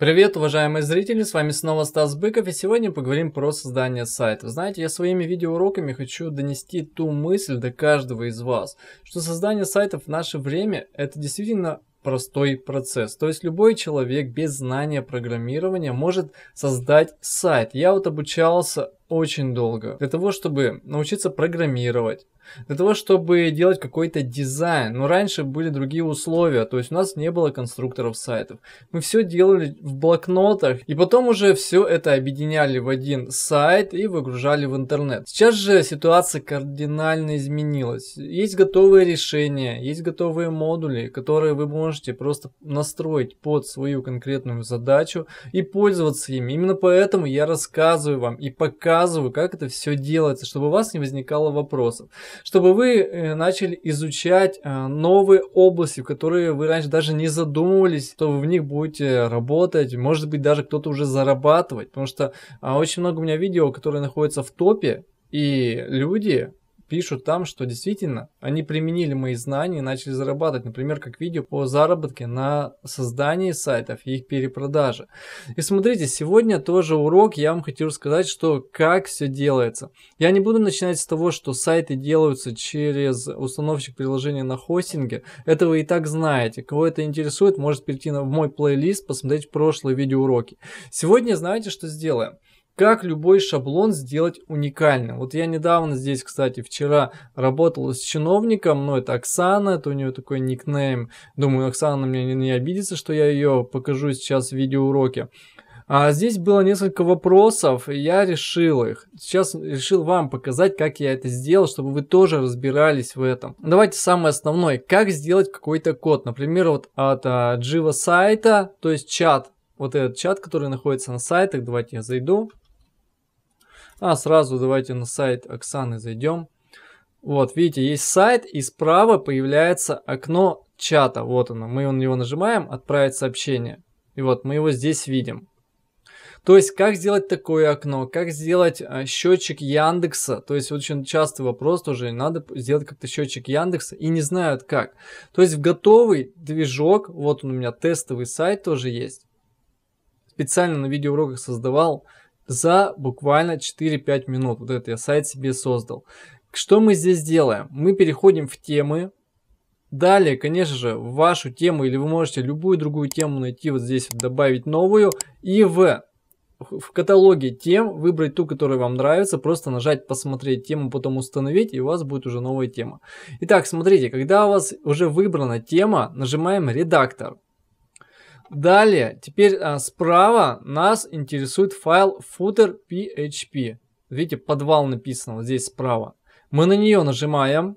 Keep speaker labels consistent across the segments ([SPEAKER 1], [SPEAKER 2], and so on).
[SPEAKER 1] Привет, уважаемые зрители, с вами снова Стас Быков, и сегодня поговорим про создание сайта. Знаете, я своими видеоуроками хочу донести ту мысль до каждого из вас, что создание сайтов в наше время – это действительно простой процесс. То есть любой человек без знания программирования может создать сайт. Я вот обучался очень долго. Для того, чтобы научиться программировать, для того, чтобы делать какой-то дизайн. Но раньше были другие условия, то есть у нас не было конструкторов сайтов. Мы все делали в блокнотах, и потом уже все это объединяли в один сайт и выгружали в интернет. Сейчас же ситуация кардинально изменилась. Есть готовые решения, есть готовые модули, которые вы можете просто настроить под свою конкретную задачу и пользоваться ими. Именно поэтому я рассказываю вам и пока рассказываю, как это все делается, чтобы у вас не возникало вопросов, чтобы вы э, начали изучать э, новые области, в которые вы раньше даже не задумывались, что вы в них будете работать, может быть, даже кто-то уже зарабатывать, потому что а, очень много у меня видео, которые находятся в топе, и люди пишут там, что действительно они применили мои знания и начали зарабатывать, например, как видео по заработке на создании сайтов и их перепродаже. И смотрите, сегодня тоже урок, я вам хочу сказать, что как все делается. Я не буду начинать с того, что сайты делаются через установщик приложения на хостинге, это вы и так знаете. Кого это интересует, может перейти в мой плейлист, посмотреть прошлые видеоуроки. Сегодня знаете, что сделаем? как любой шаблон сделать уникальным. Вот я недавно здесь, кстати, вчера работал с чиновником, но ну, это Оксана, это у нее такой никнейм. Думаю, Оксана мне не, не обидится, что я ее покажу сейчас в видеоуроке. А здесь было несколько вопросов, и я решил их. Сейчас решил вам показать, как я это сделал, чтобы вы тоже разбирались в этом. Давайте самое основное, как сделать какой-то код. Например, вот от а, Jiva сайта, то есть чат. Вот этот чат, который находится на сайтах, давайте я зайду. А сразу давайте на сайт Оксаны зайдем. Вот, видите, есть сайт, и справа появляется окно чата. Вот оно. Мы на него нажимаем «Отправить сообщение». И вот мы его здесь видим. То есть, как сделать такое окно? Как сделать а, счетчик Яндекса? То есть, очень частый вопрос тоже, надо сделать как-то счетчик Яндекса, и не знают как. То есть, в готовый движок, вот он у меня тестовый сайт тоже есть, специально на видеоуроках создавал, за буквально 4-5 минут. Вот это я сайт себе создал. Что мы здесь делаем? Мы переходим в темы. Далее, конечно же, в вашу тему или вы можете любую другую тему найти, вот здесь добавить новую. И в, в каталоге тем выбрать ту, которая вам нравится, просто нажать «Посмотреть тему», потом установить, и у вас будет уже новая тема. Итак, смотрите, когда у вас уже выбрана тема, нажимаем «Редактор». Далее, теперь а, справа нас интересует файл footer.php. Видите, подвал написано вот здесь справа. Мы на нее нажимаем.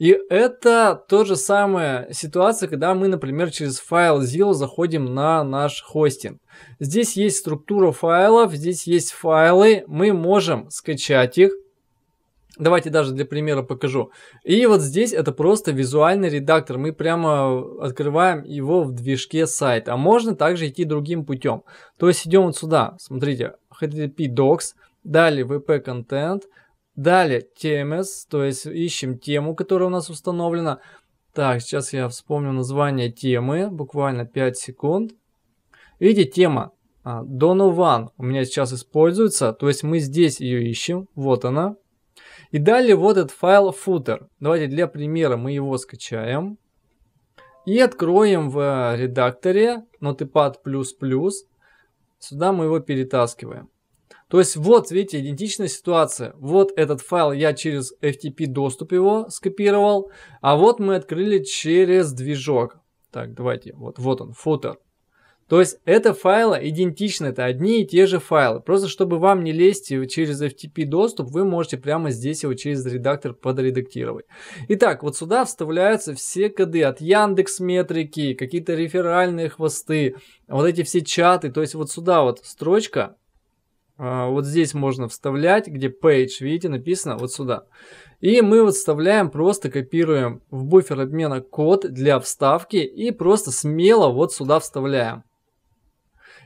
[SPEAKER 1] И это то же самая ситуация, когда мы, например, через файл Zillow заходим на наш хостинг. Здесь есть структура файлов, здесь есть файлы, мы можем скачать их, Давайте даже для примера покажу. И вот здесь это просто визуальный редактор. Мы прямо открываем его в движке сайта. А можно также идти другим путем. То есть идем вот сюда. Смотрите, HTTP Docs, далее VP Content, далее TMS, то есть ищем тему, которая у нас установлена. Так, сейчас я вспомню название темы, буквально 5 секунд. Видите, тема а, Donovan у меня сейчас используется, то есть мы здесь ее ищем, вот она, и далее вот этот файл footer. Давайте для примера мы его скачаем. И откроем в редакторе Notepad++. Сюда мы его перетаскиваем. То есть вот, видите, идентичная ситуация. Вот этот файл я через FTP доступ его скопировал, а вот мы открыли через движок. Так, давайте, вот, вот он, footer. То есть это файлы идентичны, это одни и те же файлы. Просто чтобы вам не лезть через FTP доступ, вы можете прямо здесь его через редактор подредактировать. Итак, вот сюда вставляются все коды от Яндекс метрики, какие-то реферальные хвосты, вот эти все чаты. То есть вот сюда вот строчка, а, вот здесь можно вставлять, где page, видите, написано вот сюда. И мы вот вставляем, просто копируем в буфер обмена код для вставки и просто смело вот сюда вставляем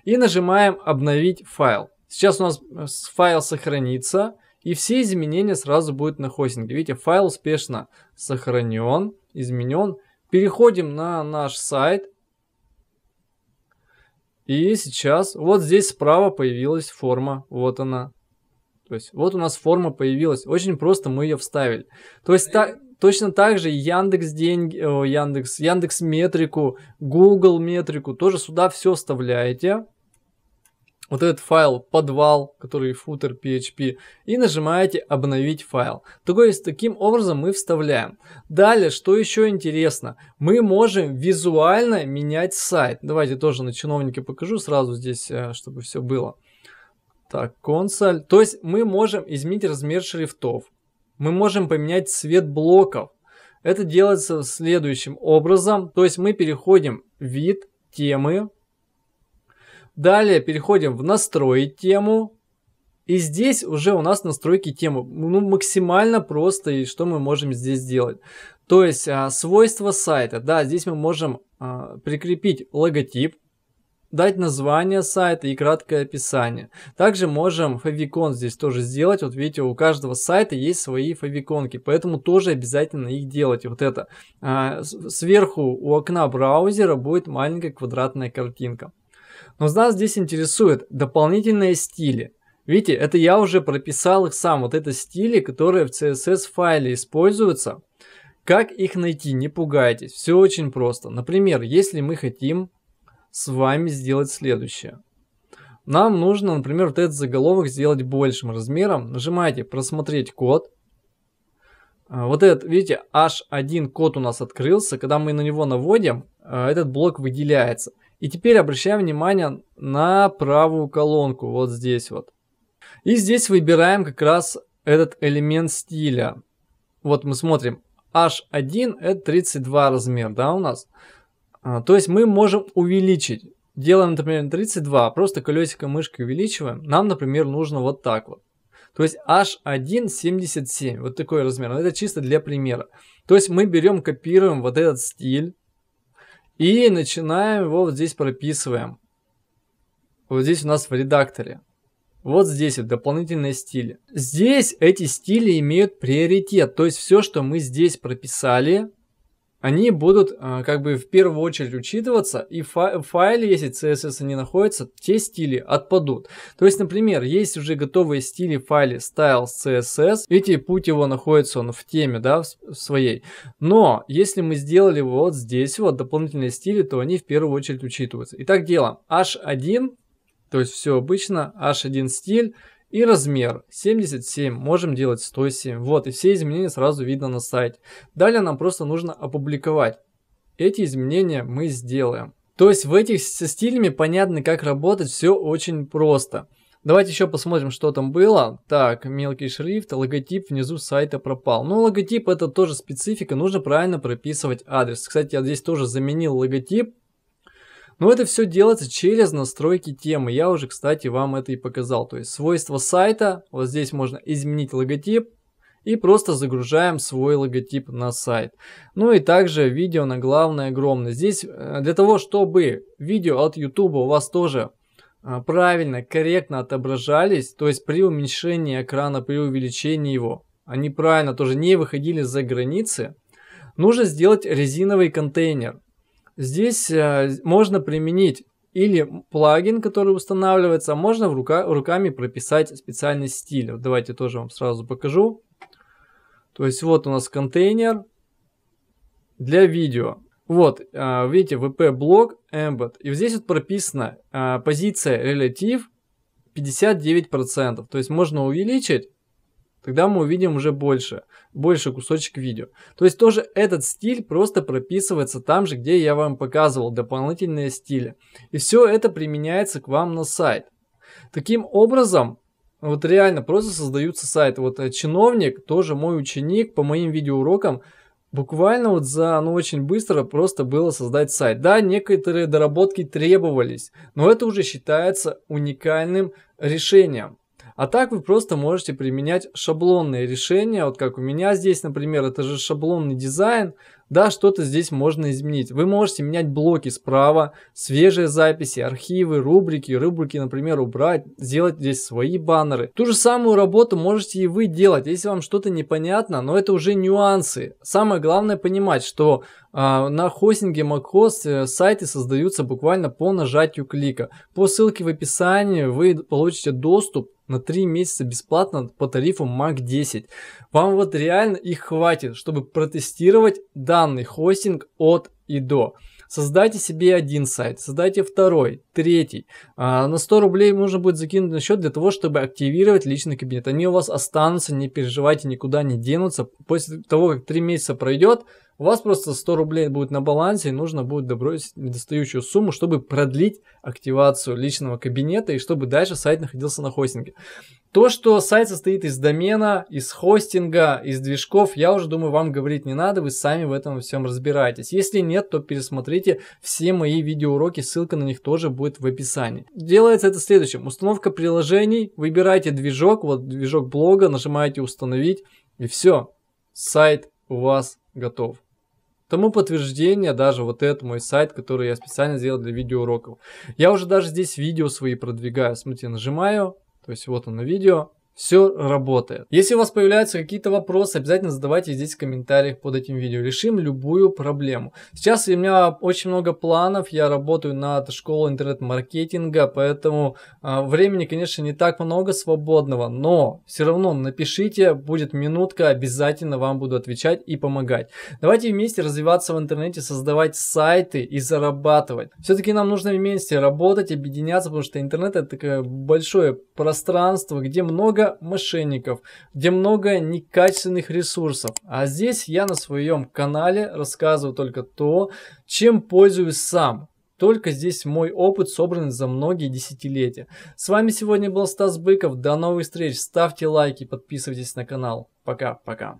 [SPEAKER 1] и нажимаем «Обновить файл». Сейчас у нас э, файл сохранится, и все изменения сразу будут на хостинге. Видите, файл успешно сохранен, изменен. Переходим на наш сайт. И сейчас вот здесь справа появилась форма. Вот она. То есть вот у нас форма появилась. Очень просто мы ее вставили. То есть так... Точно так же Яндекс деньги, э, Яндекс, Яндекс метрику, Google метрику, тоже сюда все вставляете. Вот этот файл подвал, который footer PHP, и нажимаете обновить файл. То есть таким образом мы вставляем. Далее, что еще интересно, мы можем визуально менять сайт. Давайте тоже на чиновнике покажу сразу здесь, э, чтобы все было. Так, консоль. То есть мы можем изменить размер шрифтов мы можем поменять цвет блоков. Это делается следующим образом. То есть мы переходим в вид темы. Далее переходим в настроить тему. И здесь уже у нас настройки темы. Ну, максимально просто и что мы можем здесь сделать. То есть а, свойства сайта. Да, здесь мы можем а, прикрепить логотип дать название сайта и краткое описание. Также можем фавикон здесь тоже сделать. Вот видите, у каждого сайта есть свои фавиконки, поэтому тоже обязательно их делать. Вот это. А, сверху у окна браузера будет маленькая квадратная картинка. Но нас здесь интересует дополнительные стили. Видите, это я уже прописал их сам. Вот это стили, которые в CSS файле используются. Как их найти? Не пугайтесь. Все очень просто. Например, если мы хотим с вами сделать следующее. Нам нужно, например, вот этот заголовок сделать большим размером. Нажимаете «Просмотреть код». А, вот этот, видите, h1 код у нас открылся. Когда мы на него наводим, а, этот блок выделяется. И теперь обращаем внимание на правую колонку, вот здесь вот. И здесь выбираем как раз этот элемент стиля. Вот мы смотрим, H1 это 32 размер, да, у нас. А, то есть мы можем увеличить. Делаем, например, 32, просто колесико мышки увеличиваем. Нам, например, нужно вот так вот. То есть h 1 77, вот такой размер. это чисто для примера. То есть мы берем, копируем вот этот стиль и начинаем его вот здесь прописываем. Вот здесь у нас в редакторе. Вот здесь вот дополнительные стили. Здесь эти стили имеют приоритет. То есть все, что мы здесь прописали, они будут а, как бы в первую очередь учитываться, и в файле если CSS не находится те стили отпадут. То есть, например, есть уже готовые стили в файле styles.css, и типа, путь его находится он в теме, да, в своей. Но если мы сделали вот здесь вот дополнительные стили, то они в первую очередь учитываются. Итак, делаем h1, то есть все обычно, h1 стиль, и размер 77, можем делать 107. Вот, и все изменения сразу видно на сайте. Далее нам просто нужно опубликовать. Эти изменения мы сделаем. То есть в этих со стилями понятно, как работать, все очень просто. Давайте еще посмотрим, что там было. Так, мелкий шрифт, логотип внизу сайта пропал. Ну, логотип это тоже специфика, нужно правильно прописывать адрес. Кстати, я здесь тоже заменил логотип, но это все делается через настройки темы. Я уже, кстати, вам это и показал. То есть свойства сайта, вот здесь можно изменить логотип, и просто загружаем свой логотип на сайт. Ну и также видео на главное огромное. Здесь э, для того, чтобы видео от YouTube у вас тоже э, правильно, корректно отображались, то есть при уменьшении экрана, при увеличении его, они правильно тоже не выходили за границы, нужно сделать резиновый контейнер. Здесь э, можно применить или плагин, который устанавливается, а можно в рука, руками прописать специальный стиль. Вот давайте тоже вам сразу покажу. То есть вот у нас контейнер для видео. Вот, э, видите, vp-блок embed. И здесь вот прописана э, позиция релятив 59%. То есть можно увеличить, тогда мы увидим уже больше больше кусочек видео. То есть тоже этот стиль просто прописывается там же, где я вам показывал дополнительные стили. И все это применяется к вам на сайт. Таким образом, вот реально просто создаются сайты. Вот э, чиновник, тоже мой ученик, по моим видеоурокам, буквально вот за, ну, очень быстро просто было создать сайт. Да, некоторые доработки требовались, но это уже считается уникальным решением. А так вы просто можете применять шаблонные решения, вот как у меня здесь, например, это же шаблонный дизайн, да, что-то здесь можно изменить. Вы можете менять блоки справа, свежие записи, архивы, рубрики. Рубрики, например, убрать, сделать здесь свои баннеры. Ту же самую работу можете и вы делать, если вам что-то непонятно, но это уже нюансы. Самое главное понимать, что э, на хостинге MacHost э, сайты создаются буквально по нажатию клика. По ссылке в описании вы получите доступ на 3 месяца бесплатно по тарифу MAC 10. Вам вот реально их хватит, чтобы протестировать, да, данный хостинг от и до. Создайте себе один сайт, создайте второй, Третий. А, на 100 рублей можно будет закинуть на счет для того, чтобы активировать личный кабинет. Они у вас останутся, не переживайте, никуда не денутся. После того, как 3 месяца пройдет, у вас просто 100 рублей будет на балансе, и нужно будет добросить недостающую сумму, чтобы продлить активацию личного кабинета и чтобы дальше сайт находился на хостинге. То, что сайт состоит из домена, из хостинга, из движков, я уже думаю, вам говорить не надо, вы сами в этом всем разбираетесь. Если нет, то пересмотрите все мои видеоуроки, ссылка на них тоже будет будет в описании. Делается это следующим. Установка приложений. Выбирайте движок. Вот движок блога. Нажимаете установить. И все. Сайт у вас готов. Тому подтверждение даже вот этот мой сайт, который я специально сделал для видеоуроков. Я уже даже здесь видео свои продвигаю. Смотрите, нажимаю. То есть вот оно видео все работает. Если у вас появляются какие-то вопросы, обязательно задавайте здесь в комментариях под этим видео. Решим любую проблему. Сейчас у меня очень много планов, я работаю над школой интернет-маркетинга, поэтому э, времени, конечно, не так много свободного, но все равно напишите, будет минутка, обязательно вам буду отвечать и помогать. Давайте вместе развиваться в интернете, создавать сайты и зарабатывать. Все-таки нам нужно вместе работать, объединяться, потому что интернет это такое большое пространство, где много мошенников, где много некачественных ресурсов. А здесь я на своем канале рассказываю только то, чем пользуюсь сам. Только здесь мой опыт собран за многие десятилетия. С вами сегодня был Стас Быков. До новых встреч. Ставьте лайки, подписывайтесь на канал. Пока-пока.